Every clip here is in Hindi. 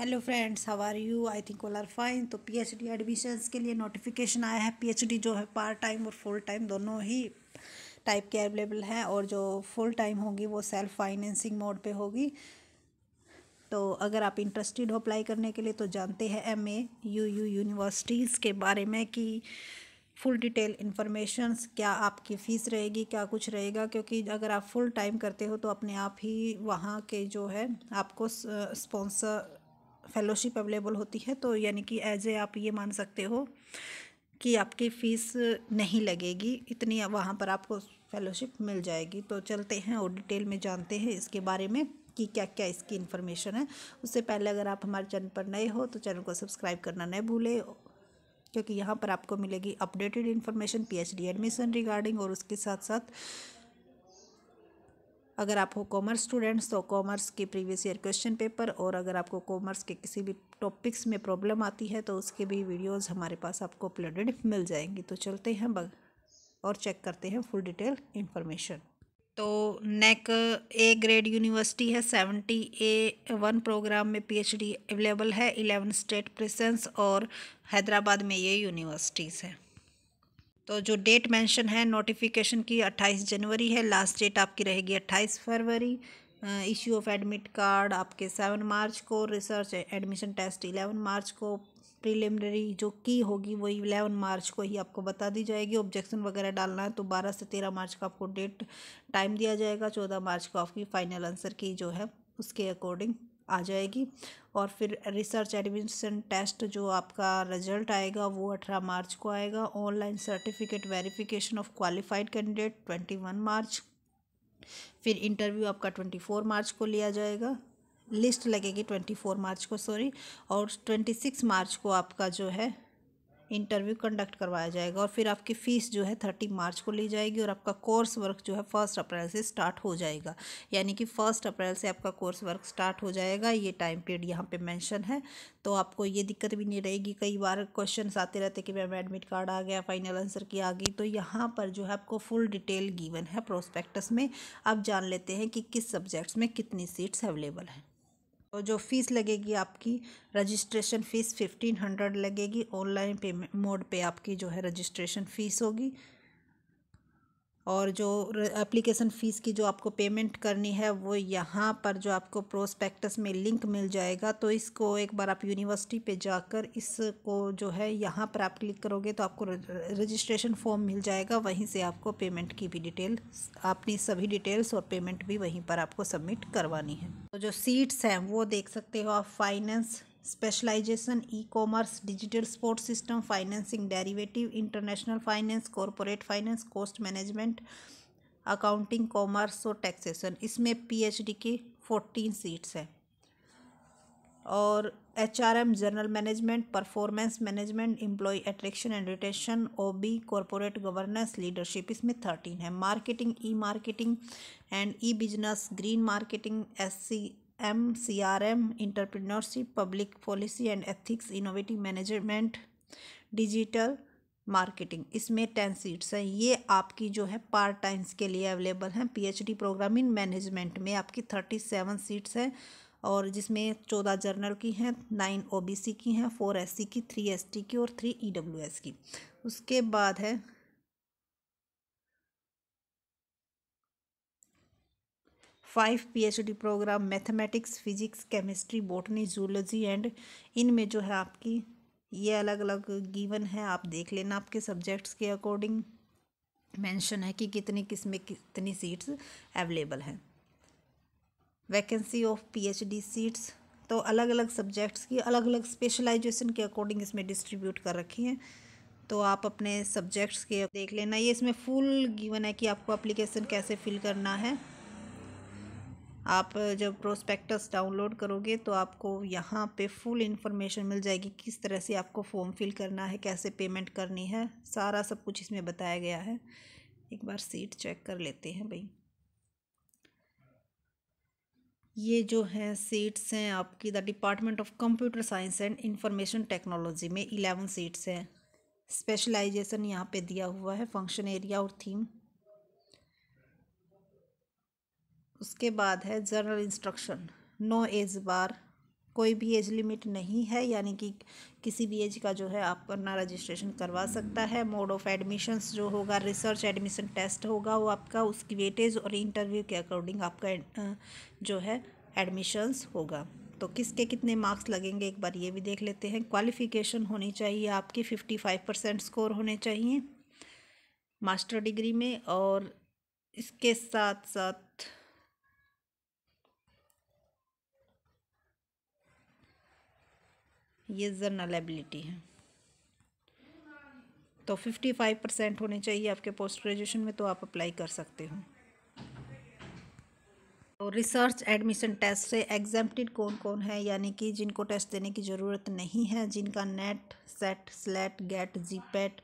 hello friends how are you I think all are fine तो पीएचडी एडमिशन्स के लिए नोटिफिकेशन आया है पीएचडी जो है पार्ट टाइम और फुल टाइम दोनों ही टाइप के अवेलेबल हैं और जो फुल टाइम होगी वो सेल्फ फाइनेंसिंग मोड पे होगी तो अगर आप इंटरेस्टेड हो अप्लाई करने के लिए तो जानते हैं M A U U universities के बारे में कि फुल डिटेल इन्फॉर्मेशन क्या आपकी फ़ीस रहेगी क्या कुछ रहेगा क्योंकि अगर आप फुल टाइम करते हो तो अपने आप ही वहाँ के जो है आपको स्पॉन्सर फेलोशिप अवेलेबल होती है तो यानी कि एज ए आप ये मान सकते हो कि आपकी फ़ीस नहीं लगेगी इतनी वहाँ पर आपको फेलोशिप मिल जाएगी तो चलते हैं और डिटेल में जानते हैं इसके बारे में कि क्या क्या इसकी इन्फॉर्मेशन है उससे पहले अगर आप हमारे चैनल पर नए हो तो चैनल को सब्सक्राइब करना न भूलें क्योंकि यहाँ पर आपको मिलेगी updated information PhD admission regarding और उसके साथ साथ अगर आप हो कॉमर्स स्टूडेंट्स तो कॉमर्स के प्रीवियस ईयर क्वेश्चन पेपर और अगर आपको कॉमर्स के किसी भी टॉपिक्स में प्रॉब्लम आती है तो उसके भी वीडियोस हमारे पास आपको अपलोडेड मिल जाएंगी तो चलते हैं और चेक करते हैं फुल डिटेल इन्फॉर्मेशन तो नेक ए ग्रेड यूनिवर्सिटी है सेवेंटी ए वन प्रोग्राम में पीएचडी अवेलेबल है इलेवन स्टेट प्रेसेंस और हैदराबाद में ये यूनिवर्सिटीज़ हैं तो जो डेट मेंशन है नोटिफिकेशन की 28 जनवरी है लास्ट डेट आपकी रहेगी 28 फरवरी इश्यू ऑफ एडमिट कार्ड आपके सेवन मार्च को research admission test eleven March को प्रिलिमिनरी जो की होगी वो इलेवन मार्च को ही आपको बता दी जाएगी ऑब्जेक्शन वगैरह डालना है तो बारह से तेरह मार्च का आपको डेट टाइम दिया जाएगा चौदह मार्च को आपकी फाइनल आंसर की जो है उसके अकॉर्डिंग आ जाएगी और फिर रिसर्च एडमिशन टेस्ट जो आपका रिजल्ट आएगा वो अठारह मार्च को आएगा online certificate verification of qualified candidate twenty one March फिर इंटरव्यू आपका ट्वेंटी फोर मार्च को लिया जाएगा लिस्ट लगेगी ट्वेंटी फोर मार्च को सॉरी और ट्वेंटी सिक्स मार्च को आपका जो है इंटरव्यू कंडक्ट करवाया जाएगा और फिर आपकी फ़ीस जो है थर्टी मार्च को ली जाएगी और आपका कोर्स वर्क जो है फर्स्ट अप्रैल से स्टार्ट हो जाएगा यानी कि फ़र्स्ट अप्रैल से आपका कोर्स वर्क स्टार्ट हो जाएगा ये टाइम पीरियड यहाँ पे मेंशन है तो आपको ये दिक्कत भी नहीं रहेगी कई बार क्वेश्चन आते रहते कि मैम एडमिट कार्ड आ गया फाइनल आंसर की आ गई तो यहाँ पर जो है आपको फुल डिटेल गिवन है प्रोस्पेक्टस में आप जान लेते हैं कि किस सब्जेक्ट्स में कितनी सीट्स अवेलेबल हैं और तो जो फ़ीस लगेगी आपकी रजिस्ट्रेशन फ़ीस फिफ्टीन हंड्रेड लगेगी ऑनलाइन पेमेंट मोड पे आपकी जो है रजिस्ट्रेशन फ़ीस होगी और जो एप्लीकेशन फ़ीस की जो आपको पेमेंट करनी है वो यहाँ पर जो आपको प्रोस्पेक्टस में लिंक मिल जाएगा तो इसको एक बार आप यूनिवर्सिटी पे जाकर इसको जो है यहाँ पर आप क्लिक करोगे तो आपको रजिस्ट्रेशन फॉर्म मिल जाएगा वहीं से आपको पेमेंट की भी डिटेल अपनी सभी डिटेल्स और पेमेंट भी वहीं पर आपको सबमिट करवानी है तो जो सीट्स हैं वो देख सकते हो आप finance specialization e commerce digital sport system financing derivative international finance corporate finance cost management accounting commerce और टैक्सेशन इसमें पीएचडी की फोर्टीन सीट्स हैं और H R M general management performance management employ attraction and retention O B corporate governance leadership इसमें थर्टीन है marketing e marketing and e business green marketing S C M C R M entrepreneurship public policy and ethics innovative management digital marketing इसमें टेन सीट्स हैं ये आपकी जो है पार्ट टाइम्स के लिए अवेलेबल हैं पीएचडी प्रोग्राम इन मैनेजमेंट में आपकी थर्टी सेवन सीट्स हैं और जिसमें चौदह जर्नल की हैं नाइन ओबीसी की हैं फोर एससी की थ्री एसटी की और थ्री ईडब्ल्यूएस e की उसके बाद है five PhD program mathematics physics chemistry botany zoology and इनमें जो है आपकी ये अलग अलग गिवन है आप देख लेना आपके सब्जेक्ट्स के अकॉर्डिंग मेंशन है कि कितनी किस में कितनी सीट्स अवेलेबल हैं वैकेंसी ऑफ पीएचडी सीट्स तो अलग अलग सब्जेक्ट्स की अलग अलग स्पेशलाइजेशन के अकॉर्डिंग इसमें डिस्ट्रीब्यूट कर रखी हैं तो आप अपने सब्जेक्ट्स के देख लेना ये इसमें फुल गिवन है कि आपको अप्लीकेशन कैसे फिल करना है आप जब प्रोस्पेक्टस डाउनलोड करोगे तो आपको यहाँ पे फुल इन्फॉर्मेशन मिल जाएगी किस तरह से आपको फॉर्म फिल करना है कैसे पेमेंट करनी है सारा सब कुछ इसमें बताया गया है एक बार सीट चेक कर लेते हैं भाई ये जो है सीट्स हैं आपकी the department of computer science and information technology में इलेवन सीट्स हैं स्पेशलाइजेशन यहाँ पे दिया हुआ है फंक्शन एरिया और थीम उसके बाद है general instruction no age bar कोई भी एज लिमिट नहीं है यानी कि किसी भी एज का जो है आप अपना रजिस्ट्रेशन करवा सकता है मोड ऑफ एडमिशन्स जो होगा रिसर्च एडमिशन टेस्ट होगा वो आपका उसकी वेटेज और इंटरव्यू के अकॉर्डिंग आपका जो है एडमिशन्स होगा तो किसके कितने मार्क्स लगेंगे एक बार ये भी देख लेते हैं क्वालिफ़िकेशन होनी चाहिए आपकी फिफ्टी फाइव परसेंट स्कोर होने चाहिए मास्टर डिग्री में और इसके साथ साथ ये जर्नल एबिलिटी है तो फिफ्टी फाइव परसेंट होने चाहिए आपके पोस्ट ग्रेजुएशन में तो आप अप्लाई कर सकते हो तो रिसर्च एडमिशन टेस्ट से एग्जाम्प्टेड कौन कौन है यानी कि जिनको टेस्ट देने की ज़रूरत नहीं है जिनका NET SET SLET GATE GPAT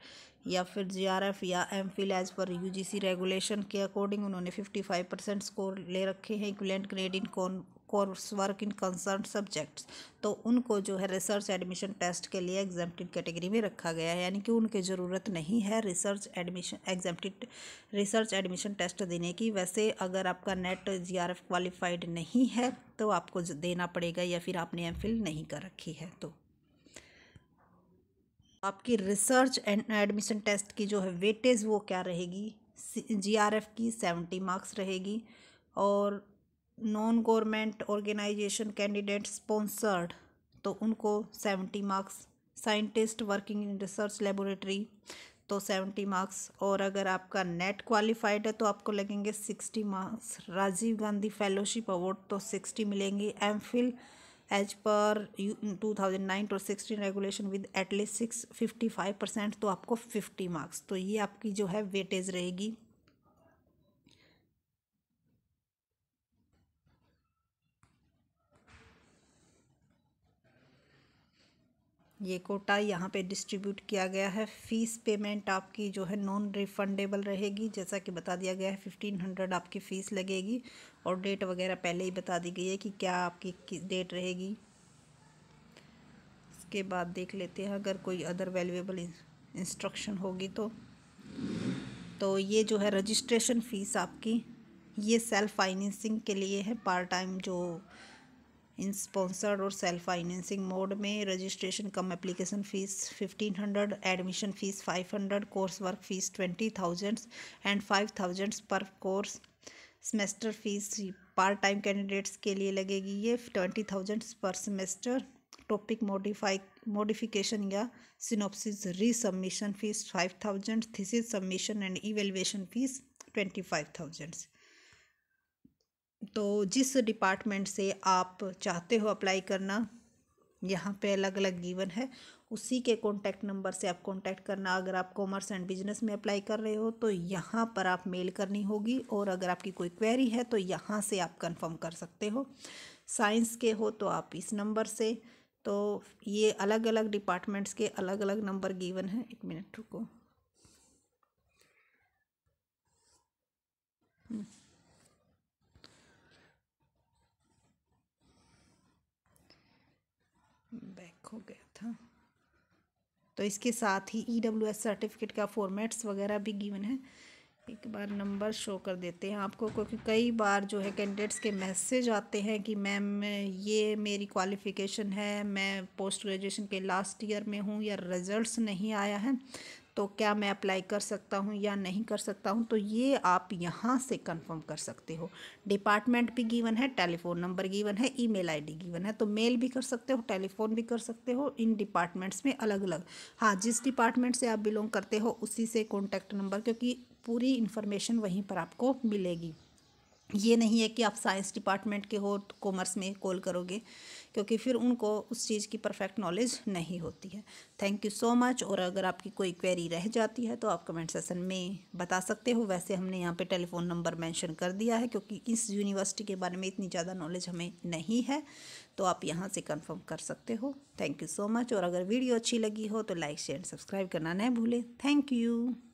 या फिर जीआरएफ या M Phil as per UGC regulation के अकॉर्डिंग उन्होंने फिफ्टी फाइव परसेंट स्कोर ले रखे हैं इक्वलेंट ग्रेड इन कौन course work in concern subjects तो उनको जो है रिसर्च एडमिशन टेस्ट के लिए एग्जाम्प्टिड कैटेगरी में रखा गया है यानी कि उनके ज़रूरत नहीं है research admission exempted research admission test देने की वैसे अगर आपका नेट जी आर क्वालिफाइड नहीं है तो आपको देना पड़ेगा या फिर आपने एम नहीं कर रखी है तो आपकी रिसर्च एंड एडमिशन टेस्ट की जो है वेटेज वो क्या रहेगी जी आर एफ़ की सेवेंटी मार्क्स रहेगी और non government organization candidate sponsored तो उनको seventy marks scientist working in research laboratory तो सेवेंटी मार्क्स और अगर आपका नेट क्वालिफाइड है तो आपको लगेंगे sixty marks Rajiv Gandhi fellowship award तो सिक्सटी मिलेंगी M Phil as per two thousand nine और sixteen regulation with at least six fifty five percent तो आपको फिफ्टी मार्क्स तो ये आपकी जो है वेटेज रहेगी ये कोटा यहाँ पे डिस्ट्रीब्यूट किया गया है फ़ीस पेमेंट आपकी जो है नॉन रिफंडेबल रहेगी जैसा कि बता दिया गया है फिफ्टीन हंड्रेड आपकी फ़ीस लगेगी और डेट वगैरह पहले ही बता दी गई है कि क्या आपकी किस डेट रहेगी इसके बाद देख लेते हैं अगर कोई अदर वैल्यूएबल इंस्ट्रक्शन होगी तो तो ये जो है रजिस्ट्रेशन फ़ीस आपकी ये सेल्फ़ फाइनेंसिंग के लिए है पार्ट टाइम जो इन स्पॉन्सर्ड और सेल्फ फाइनेंसिंग मोड में registration cum application fees fifteen hundred admission fees five hundred course work fees twenty thousands and five thousands per course semester fees part time candidates के लिए लगेगी ये twenty thousands per semester topic modify modification या synopsis resubmission fees five thousand thesis submission and evaluation fees twenty five thousands तो जिस डिपार्टमेंट से आप चाहते हो अप्लाई करना यहाँ पे अलग अलग गिवन है उसी के कॉन्टैक्ट नंबर से आप कॉन्टैक्ट करना अगर आप कॉमर्स एंड बिजनेस में अप्लाई कर रहे हो तो यहाँ पर आप मेल करनी होगी और अगर आपकी कोई क्वेरी है तो यहाँ से आप कंफर्म कर सकते हो साइंस के हो तो आप इस नंबर से तो ये अलग अलग डिपार्टमेंट्स के अलग अलग नंबर गिवन है एक मिनट रुको बैक हो गया था तो इसके साथ ही ई डब्ल्यू एस सर्टिफिकेट का फॉर्मेट्स वगैरह भी गिवन है एक बार नंबर शो कर देते हैं आपको क्योंकि कई बार जो है कैंडिडेट्स के मैसेज आते हैं कि मैम ये मेरी क्वालिफ़िकेशन है मैं पोस्ट ग्रेजुएशन के लास्ट ईयर में हूँ या रिज़ल्ट्स नहीं आया है तो क्या मैं अप्लाई कर सकता हूँ या नहीं कर सकता हूँ तो ये आप यहाँ से कंफर्म कर सकते हो डिपार्टमेंट भी गिवन है टेलीफोन नंबर गिवन है ईमेल आईडी गिवन है तो मेल भी कर सकते हो टेलीफोन भी कर सकते हो इन डिपार्टमेंट्स में अलग अलग हाँ जिस डिपार्टमेंट से आप बिलोंग करते हो उसी से कॉन्टैक्ट नंबर क्योंकि पूरी इन्फॉर्मेशन वहीं पर आपको मिलेगी ये नहीं है कि आप साइंस डिपार्टमेंट के हो तो कॉमर्स में कॉल करोगे क्योंकि फिर उनको उस चीज़ की परफेक्ट नॉलेज नहीं होती है थैंक यू सो मच और अगर आपकी कोई क्वेरी रह जाती है तो आप कमेंट सेशन में बता सकते हो वैसे हमने यहाँ पे टेलीफ़ोन नंबर मेंशन कर दिया है क्योंकि इस यूनिवर्सिटी के बारे में इतनी ज़्यादा नॉलेज हमें नहीं है तो आप यहाँ से कन्फर्म कर सकते हो थैंक यू सो मच और अगर वीडियो अच्छी लगी हो तो लाइक शेयर सब्सक्राइब करना नहीं भूलें थैंक यू